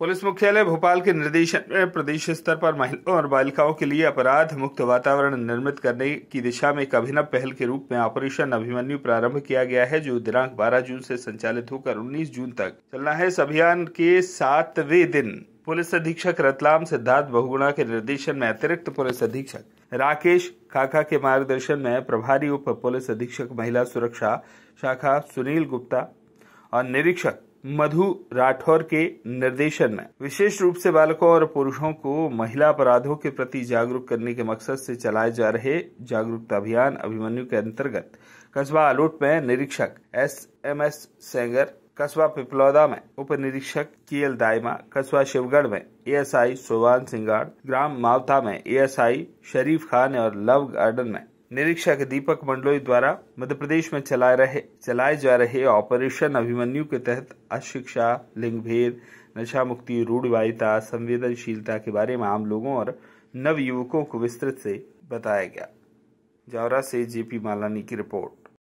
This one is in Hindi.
पुलिस मुख्यालय भोपाल के निर्देशन में प्रदेश स्तर पर महिलाओं और बालिकाओं के लिए अपराध मुक्त वातावरण निर्मित करने की दिशा में एक अभिनव पहल के रूप में ऑपरेशन अभिमन्यु प्रारंभ किया गया है जो दिनांक 12 जून से संचालित होकर 19 जून तक चलना है इस अभियान के सातवें दिन पुलिस अधीक्षक रतलाम सिद्धार्थ बहुगुणा के निर्देशन में अतिरिक्त पुलिस अधीक्षक राकेश काका के मार्गदर्शन में प्रभारी उप पुलिस अधीक्षक महिला सुरक्षा शाखा सुनील गुप्ता और निरीक्षक मधु राठौर के निर्देशन में विशेष रूप से बालकों और पुरुषों को महिला अपराधों के प्रति जागरूक करने के मकसद से चलाए जा रहे जागरूकता अभियान अभिमन्यु के अंतर्गत कस्बा आलोट में निरीक्षक एस एम एस सेंगर कस्बा पिपलौदा में उप निरीक्षक के एल दायमा कस्बा शिवगढ़ में ए एस आई सोवान सिंगाड़ ग्राम मावता में आई शरीफ खान और लव गार्डन में निरीक्षक दीपक मंडलोई द्वारा मध्य प्रदेश में चलाए रहे चलाए जा रहे ऑपरेशन अभिमन्यु के तहत अशिक्षा भेद नशा मुक्ति रूढ़वाहिता संवेदनशीलता के बारे में आम लोगों और नवयुवकों को विस्तृत से बताया गया जावरा से जेपी मालानी की रिपोर्ट